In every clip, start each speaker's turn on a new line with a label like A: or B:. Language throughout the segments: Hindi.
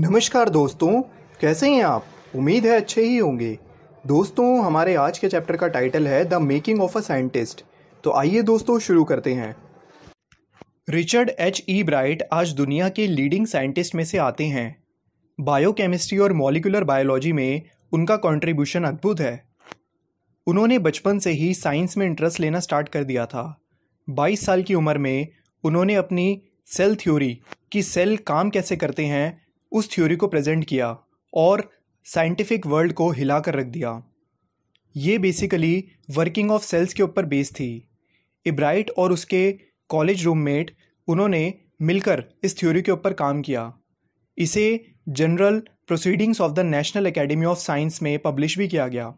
A: नमस्कार दोस्तों कैसे हैं आप उम्मीद है अच्छे ही होंगे दोस्तों हमारे आज के चैप्टर का टाइटल है the making of a scientist तो आइए दोस्तों शुरू करते हैं रिचर्ड एच ई ब्राइट आज दुनिया के लीडिंग साइंटिस्ट में से आते हैं बायोकेमिस्ट्री और मॉलिकुलर बायोलॉजी में उनका कंट्रीब्यूशन अद्भुत है उन्होंने बचपन से ही साइंस में इंटरेस्ट लेना स्टार्ट कर दिया था 22 साल की उम्र में उन्होंने अपनी सेल थ्योरी कि सेल काम कैसे करते हैं उस थ्योरी को प्रेजेंट किया और साइंटिफिक वर्ल्ड को हिला कर रख दिया ये बेसिकली वर्किंग ऑफ सेल्स के ऊपर बेस थी इब्राइट और उसके कॉलेज रूममेट उन्होंने मिलकर इस थ्योरी के ऊपर काम किया इसे journal Proceedings of the National Academy of Science में पब्लिश भी किया गया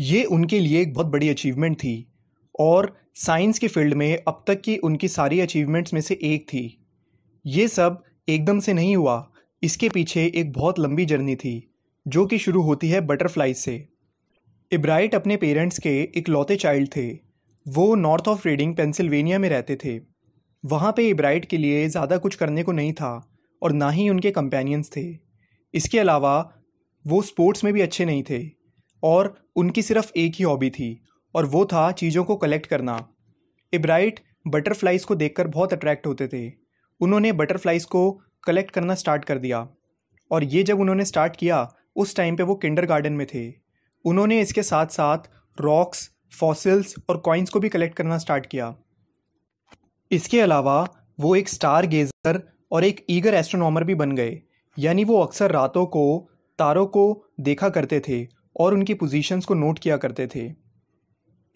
A: ये उनके लिए एक बहुत बड़ी अचीवमेंट थी और साइंस के फील्ड में अब तक की उनकी सारी अचीवमेंट्स में से एक थी ये सब एकदम से नहीं हुआ इसके पीछे एक बहुत लंबी जर्नी थी जो कि शुरू होती है बटरफ्लाई से इब्राइट अपने पेरेंट्स के इकलौते चाइल्ड थे वो नॉर्थ ऑफ रीडिंग पेंसिल्वेनिया में रहते थे वहाँ पे इब्राइट के लिए ज़्यादा कुछ करने को नहीं था और ना ही उनके कंपेनियंस थे इसके अलावा वो स्पोर्ट्स में भी अच्छे नहीं थे और उनकी सिर्फ एक ही हॉबी थी और वो था चीज़ों को कलेक्ट करना इब्राइट बटरफ्लाइज को देखकर बहुत अट्रैक्ट होते थे उन्होंने बटरफ्लाइज को कलेक्ट करना स्टार्ट कर दिया और ये जब उन्होंने स्टार्ट किया उस टाइम पे वो किंडर गार्डन में थे उन्होंने इसके साथ साथ रॉक्स फॉसिल्स और कॉइन्स को भी कलेक्ट करना स्टार्ट किया इसके अलावा वो एक स्टार गेजर और एक ईगर एस्ट्रोनॉमर भी बन गए यानी वो अक्सर रातों को तारों को देखा करते थे और उनकी पोजीशंस को नोट किया करते थे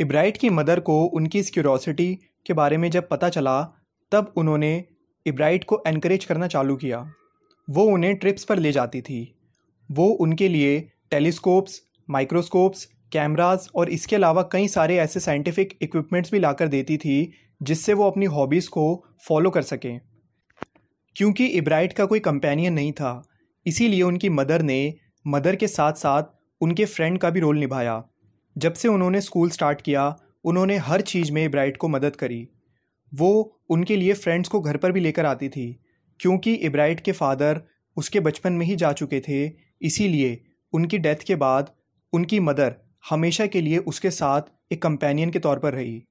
A: इब्राइट की मदर को उनकी इस क्यूरोसिटी के बारे में जब पता चला तब उन्होंने इब्राइट को इनक्रेज करना चालू किया वो उन्हें ट्रिप्स पर ले जाती थी वो उनके लिए टेलीस्कोप्स माइक्रोस्कोप्स कैमराज और इसके अलावा कई सारे ऐसे साइंटिफिक इक्विपमेंट्स भी लाकर देती थी जिससे वो अपनी हॉबीज़ को फॉलो कर सकें क्योंकि इब्राइट का कोई कंपेनियन नहीं था इसीलिए उनकी मदर ने मदर के साथ साथ उनके फ्रेंड का भी रोल निभाया जब से उन्होंने स्कूल स्टार्ट किया उन्होंने हर चीज़ में इब्राइट को मदद करी वो उनके लिए फ्रेंड्स को घर पर भी लेकर आती थी क्योंकि इब्राइट के फादर उसके बचपन में ही जा चुके थे इसीलिए उनकी डेथ के बाद उनकी मदर हमेशा के लिए उसके साथ एक कंपेनियन के तौर पर रही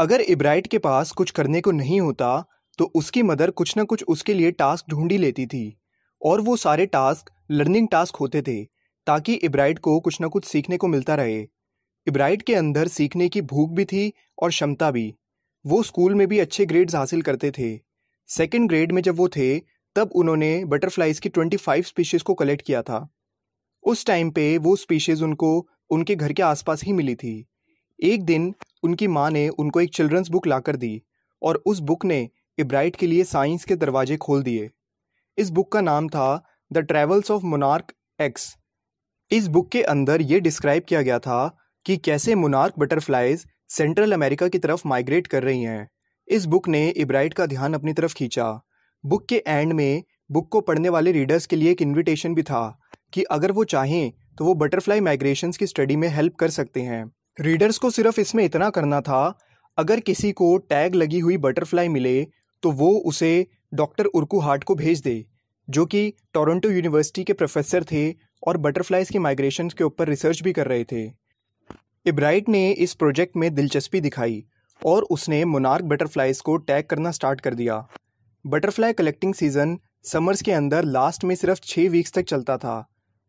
A: अगर इब्राइट के पास कुछ करने को नहीं होता तो उसकी मदर कुछ ना कुछ उसके लिए टास्क ढूंढी लेती थी और वो सारे टास्क लर्निंग टास्क होते थे ताकि इब्राइट को कुछ ना कुछ सीखने को मिलता रहे इब्राइट के अंदर सीखने की भूख भी थी और क्षमता भी वो स्कूल में भी अच्छे ग्रेड्स हासिल करते थे सेकेंड ग्रेड में जब वो थे तब उन्होंने बटरफ्लाइज की ट्वेंटी फाइव स्पीशीज़ को कलेक्ट किया था उस टाइम पे वो स्पीशीज़ उनको उनके घर के आसपास ही मिली थी एक दिन उनकी माँ ने उनको एक चिल्ड्रंस बुक लाकर दी और उस बुक ने इब्राइट के लिए साइंस के दरवाजे खोल दिए इस बुक का नाम था the travels of monarch X इस बुक के अंदर ये डिस्क्राइब किया गया था कि कैसे मुनार्क बटरफ्लाइज सेंट्रल अमेरिका की तरफ माइग्रेट कर रही हैं इस बुक ने इब्राइट का ध्यान अपनी तरफ खींचा बुक के एंड में बुक को पढ़ने वाले रीडर्स के लिए एक इनविटेशन भी था कि अगर वो चाहें तो वो बटरफ्लाई माइग्रेशन की स्टडी में हेल्प कर सकते हैं रीडर्स को सिर्फ इसमें इतना करना था अगर किसी को टैग लगी हुई बटरफ्लाई मिले तो वो उसे डॉक्टर उर्कू हार्ट को भेज दे जो कि टोरंटो यूनिवर्सिटी के प्रोफेसर थे और बटरफ्लाइज की माइग्रेशन के ऊपर रिसर्च भी कर रहे थे इब्राइट ने इस प्रोजेक्ट में दिलचस्पी दिखाई और उसने मोनार्क बटरफ्लाइज को टैग करना स्टार्ट कर दिया बटरफ्लाई कलेक्टिंग सीज़न समर्स के अंदर लास्ट में सिर्फ छः वीक्स तक चलता था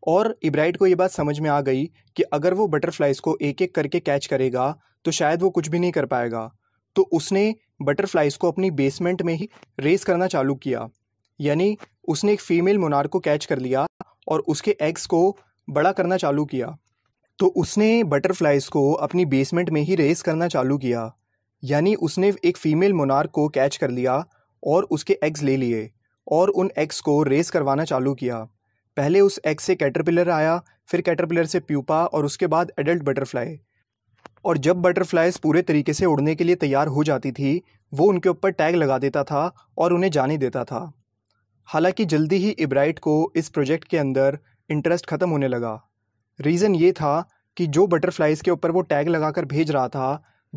A: और इब्राइट को ये बात समझ में आ गई कि अगर वो बटरफ्लाइज को एक एक करके कैच करेगा तो शायद वो कुछ भी नहीं कर पाएगा तो उसने बटरफ्लाइज को अपनी बेसमेंट में ही रेस करना चालू किया यानी उसने एक फीमेल मोनार को कैच कर लिया और उसके एग्स को बड़ा करना चालू किया तो उसने बटरफ्लाइज़ को अपनी बेसमेंट में ही रेस करना चालू किया यानी उसने एक फ़ीमेल मोनार्क को कैच कर लिया और उसके एग्स ले लिए और उन एग्स को रेस करवाना चालू किया पहले उस एग से कैटरपिलर आया फिर कैटरपिलर से प्यूपा और उसके बाद एडल्ट बटरफ्लाई और जब बटरफ्लाइज पूरे तरीके से उड़ने के लिए तैयार हो जाती थी वो उनके ऊपर टैग लगा देता था और उन्हें जाने देता था हालांकि जल्दी ही इब्राइट को इस प्रोजेक्ट के अंदर इंटरेस्ट ख़त्म होने लगा रीज़न ये था कि जो बटरफ्लाइज़ के ऊपर वो टैग लगाकर भेज रहा था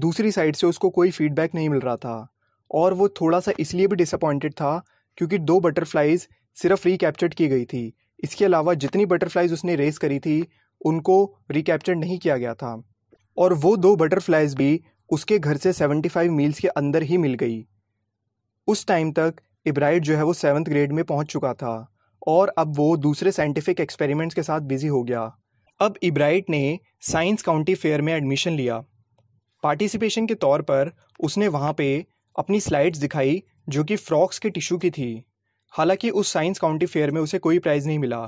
A: दूसरी साइड से उसको कोई फीडबैक नहीं मिल रहा था और वो थोड़ा सा इसलिए भी डिसअपॉइंटेड था क्योंकि दो बटरफ्लाइज़ सिर्फ रिकैप्चर्ड की गई थी इसके अलावा जितनी बटरफ्लाइज़ उसने रेस करी थी उनको रिकैप्चर नहीं किया गया था और वो दो बटरफ्लाइज़ भी उसके घर से 75 मील्स के अंदर ही मिल गई उस टाइम तक इब्राइट जो है वो सेवन्थ ग्रेड में पहुंच चुका था और अब वो दूसरे साइंटिफिक एक्सपेरिमेंट्स के साथ बिज़ी हो गया अब इब्राइट ने साइंस काउंटी फेयर में एडमिशन लिया पार्टिसिपेशन के तौर पर उसने वहाँ पे अपनी स्लाइड्स दिखाई जो कि फ्रॉक्स के टिश्यू की थी हालांकि उस साइंस काउंटी फेयर में उसे कोई प्राइज़ नहीं मिला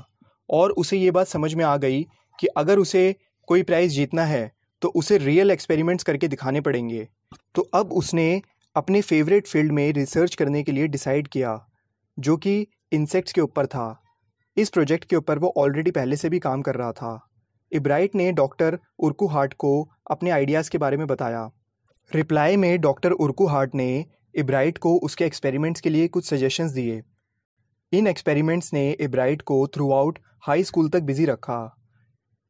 A: और उसे ये बात समझ में आ गई कि अगर उसे कोई प्राइज़ जीतना है तो उसे रियल एक्सपेरिमेंट्स करके दिखाने पड़ेंगे तो अब उसने अपने फेवरेट फील्ड में रिसर्च करने के लिए डिसाइड किया जो कि इंसेक्ट्स के ऊपर था इस प्रोजेक्ट के ऊपर वो ऑलरेडी पहले से भी काम कर रहा था इब्राइट ने डॉक्टर उर्कू हार्ट को अपने आइडियाज़ के बारे में बताया रिप्लाई में डॉक्टर उर्कू हार्ट ने इब्राइट को उसके एक्सपेरिमेंट्स के लिए कुछ सजेशंस दिए इन एक्सपेरिमेंट्स ने इब्राइट को थ्रू आउट हाई स्कूल तक बिजी रखा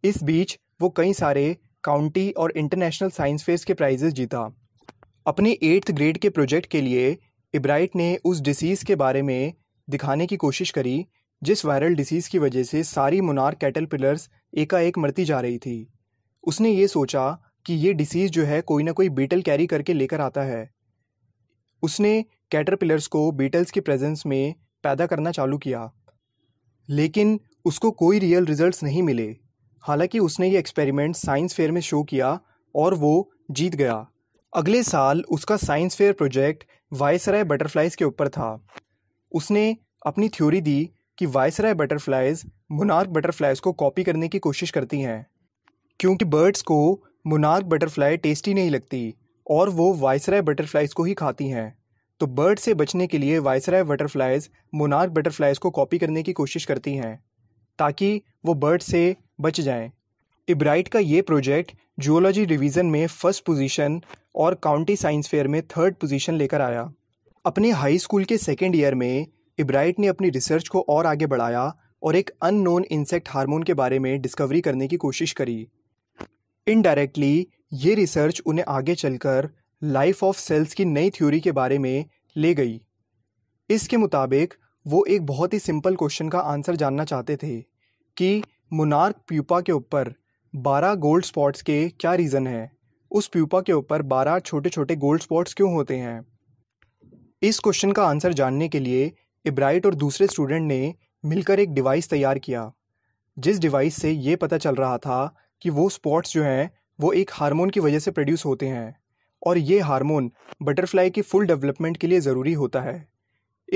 A: इस बीच वो कई सारे काउंटी और इंटरनेशनल साइंस फेयर के प्राइजेस जीता अपने एट्थ ग्रेड के प्रोजेक्ट के लिए इब्राइट ने उस डिसीज़ के बारे में दिखाने की कोशिश करी जिस वायरल डिसीज़ की वजह से सारी मुनार कैटल पिलर्स एकाएक मरती जा रही थी उसने ये सोचा कि ये डिसीज़ जो है कोई ना कोई बीटल कैरी करके लेकर आता है उसने कैटर पिलर्स को बीटल्स के प्रेजेंस में पैदा करना चालू किया लेकिन उसको कोई रियल रिजल्ट्स नहीं मिले हालांकि उसने ये एक्सपेरिमेंट साइंस फेयर में शो किया और वो जीत गया अगले साल उसका science fair project viceroy butterflies के ऊपर था उसने अपनी थ्योरी दी कि वायसराय बटरफ्लाइज मुनार्क बटरफ्लाइज को कॉपी करने की कोशिश करती हैं क्योंकि बर्ड्स को मुनार्क बटरफ्लाई टेस्टी नहीं लगती और वो वायसराय बटरफ्लाइज को ही खाती हैं तो बर्ड से बचने के लिए वायसराय बटरफ्लाइज मुनार्क बटरफ्लाइज को कॉपी करने की कोशिश करती हैं ताकि वो बर्ड से बच जाएं। इब्राइट का ये प्रोजेक्ट जियोलॉजी डिवीज़न में फर्स्ट पोजीशन और काउंटी साइंस फेयर में थर्ड पोजीशन लेकर आया अपने हाई स्कूल के सेकेंड ईयर में इब्राइट ने अपनी रिसर्च को और आगे बढ़ाया और एक अननोन इंसेक्ट हार्मोन के बारे में डिस्कवरी करने की कोशिश करी इनडायरेक्टली ये रिसर्च उन्हें आगे चलकर लाइफ ऑफ सेल्स की नई थ्योरी के बारे में ले गई इसके मुताबिक वो एक बहुत ही सिंपल क्वेश्चन का आंसर जानना चाहते थे कि मुनार्क प्यूपा के ऊपर बारह गोल्ड स्पॉट्स के क्या रीज़न है उस प्यूपा के ऊपर बारह छोटे छोटे गोल्ड स्पॉट्स क्यों होते हैं इस क्वेश्चन का आंसर जानने के लिए इब्राइट और दूसरे स्टूडेंट ने मिलकर एक डिवाइस तैयार किया जिस डिवाइस से ये पता चल रहा था कि वो स्पॉट्स जो हैं वो एक हार्मोन की वजह से प्रोड्यूस होते हैं और ये हार्मोन बटरफ्लाई की फुल डेवलपमेंट के लिए ज़रूरी होता है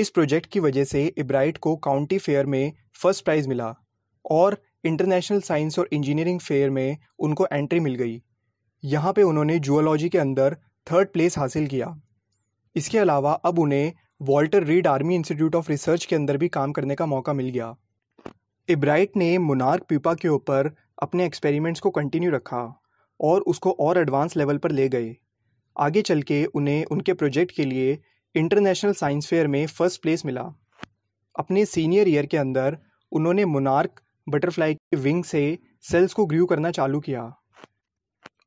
A: इस प्रोजेक्ट की वजह से इब्राइट को काउंटी फेयर में फर्स्ट प्राइज़ मिला और इंटरनेशनल साइंस और इंजीनियरिंग फेयर में उनको एंट्री मिल गई यहाँ पे उन्होंने जूलॉजी के अंदर थर्ड प्लेस हासिल किया इसके अलावा अब उन्हें Walter Reed Army Institute of Research के अंदर भी काम करने का मौका मिल गया इब्राइट ने मुनार्क पीपा के ऊपर अपने एक्सपेरिमेंट्स को कंटिन्यू रखा और उसको और एडवांस लेवल पर ले गए आगे चल के उन्हें उनके प्रोजेक्ट के लिए इंटरनेशनल साइंस फेयर में फर्स्ट प्लेस मिला अपने सीनियर ईयर के अंदर उन्होंने मुनार्क बटरफ्लाई के विंग से सेल्स को ग्रू करना चालू किया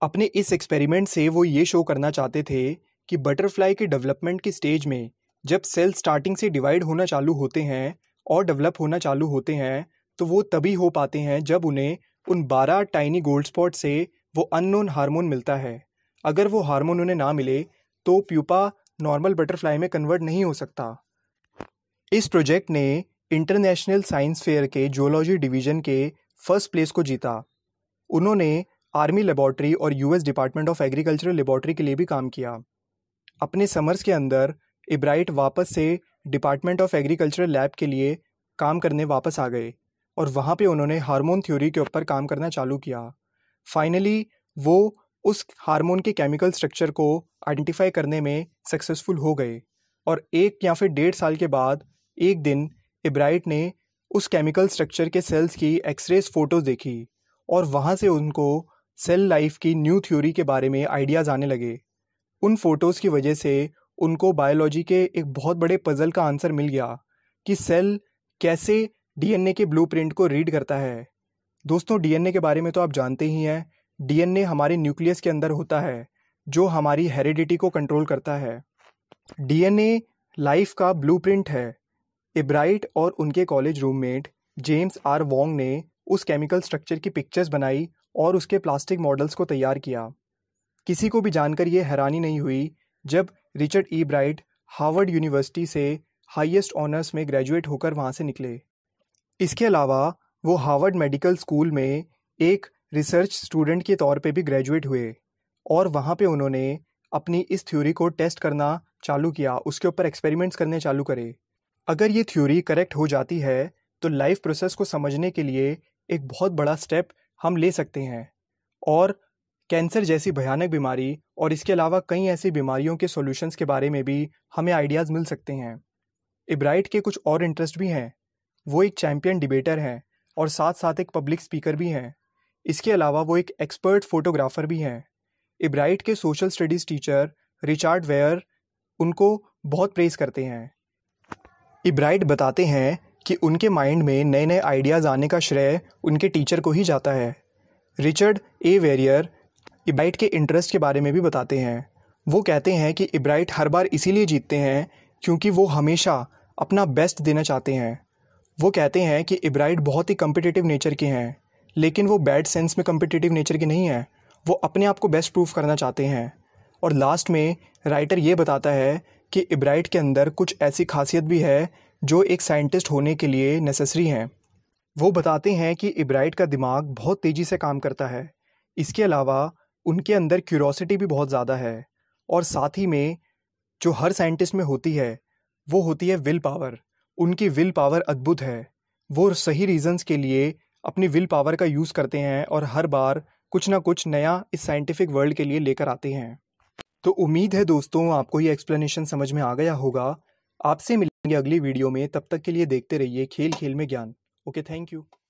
A: अपने इस एक्सपेरिमेंट से वो ये शो करना चाहते थे कि बटरफ्लाई के डेवलपमेंट की स्टेज में जब सेल स्टार्टिंग से डिवाइड होना चालू होते हैं और डेवलप होना चालू होते हैं तो वो तभी हो पाते हैं जब उन्हें उन बारह टाइनी गोल्ड स्पॉट से वो अननोन हार्मोन मिलता है अगर वो हार्मोन उन्हें ना मिले तो प्यूपा नॉर्मल बटरफ्लाई में कन्वर्ट नहीं हो सकता इस प्रोजेक्ट ने इंटरनेशनल साइंस फेयर के जोलॉजी डिवीजन के फर्स्ट प्लेस को जीता उन्होंने आर्मी लेबॉर्ट्री और US department of agricultural laboratory के लिए भी काम किया अपने समर्स के अंदर इब्राइट वापस से डिपार्टमेंट ऑफ एग्रीकल्चरल लैब के लिए काम करने वापस आ गए और वहाँ पे उन्होंने हार्मोन थ्योरी के ऊपर काम करना चालू किया फाइनली वो उस हार्मोन के केमिकल स्ट्रक्चर को आइडेंटिफाई करने में सक्सेसफुल हो गए और एक या फिर डेढ़ साल के बाद एक दिन इब्राइट ने उस केमिकल स्ट्रक्चर के सेल्स की एक्सरेज फ़ोटोज़ देखी और वहाँ से उनको सेल लाइफ की न्यू थ्योरी के बारे में आइडियाज़ आने लगे उन फ़ोटोज़ की वजह से उनको बायोलॉजी के एक बहुत बड़े पज़ल का आंसर मिल गया कि सेल कैसे डीएनए के ब्लूप्रिंट को रीड करता है दोस्तों डीएनए के बारे में तो आप जानते ही हैं डीएनए हमारे न्यूक्लियस के अंदर होता है जो हमारी हेरिडिटी को कंट्रोल करता है डीएनए लाइफ का ब्लूप्रिंट है इब्राइट और उनके college roommate James R Wong ने उस केमिकल स्ट्रक्चर की पिक्चर्स बनाई और उसके प्लास्टिक मॉडल्स को तैयार किया किसी को भी जानकर यह हैरानी नहीं हुई जब Richard Ebright Harvard University से हाईएस्ट ऑनर्स में ग्रेजुएट होकर वहाँ से निकले इसके अलावा वो हार्वर्ड मेडिकल स्कूल में एक रिसर्च स्टूडेंट के तौर पे भी ग्रेजुएट हुए और वहाँ पे उन्होंने अपनी इस थ्योरी को टेस्ट करना चालू किया उसके ऊपर एक्सपेरिमेंट्स करने चालू करे अगर ये थ्योरी करेक्ट हो जाती है तो लाइफ प्रोसेस को समझने के लिए एक बहुत बड़ा स्टेप हम ले सकते हैं और कैंसर जैसी भयानक बीमारी और इसके अलावा कई ऐसी बीमारियों के सॉल्यूशंस के बारे में भी हमें आइडियाज़ मिल सकते हैं इब्राइट के कुछ और इंटरेस्ट भी हैं वो एक चैम्पियन डिबेटर हैं और साथ साथ एक पब्लिक स्पीकर भी हैं इसके अलावा वो एक एक्सपर्ट फोटोग्राफर भी हैं इब्राइट के social studies teacher Richard Weir उनको बहुत प्रेस करते हैं इब्राइट बताते हैं कि उनके माइंड में नए नए आइडियाज़ आने का श्रेय उनके टीचर को ही जाता है रिचर्ड ए वेरियर इब्राइट के इंटरेस्ट के बारे में भी बताते हैं वो कहते हैं कि इब्राइट हर बार इसीलिए जीतते हैं क्योंकि वो हमेशा अपना बेस्ट देना चाहते हैं वो कहते हैं कि इब्राइट बहुत ही कम्पिटिटिव नेचर के हैं लेकिन वो बैड सेंस में कम्पिटिटिव नेचर के नहीं हैं वो अपने आप को बेस्ट प्रूफ करना चाहते हैं और लास्ट में राइटर ये बताता है कि इब्राइट के अंदर कुछ ऐसी खासियत भी है जो एक साइंटिस्ट होने के लिए नेसेसरी हैं वो बताते हैं कि इब्राइट का दिमाग बहुत तेज़ी से काम करता है इसके अलावा उनके अंदर क्यूरोसिटी भी बहुत ज़्यादा है और साथ ही में जो हर साइंटिस्ट में होती है वो होती है विल पावर उनकी विल पावर अद्भुत है वो सही रीजंस के लिए अपनी विल पावर का यूज़ करते हैं और हर बार कुछ ना कुछ नया इस साइंटिफिक वर्ल्ड के लिए लेकर आते हैं तो उम्मीद है दोस्तों आपको ये एक्सप्लेनेशन समझ में आ गया होगा आपसे मिलेंगे अगली वीडियो में तब तक के लिए देखते रहिए खेल खेल में ज्ञान ओके थैंक यू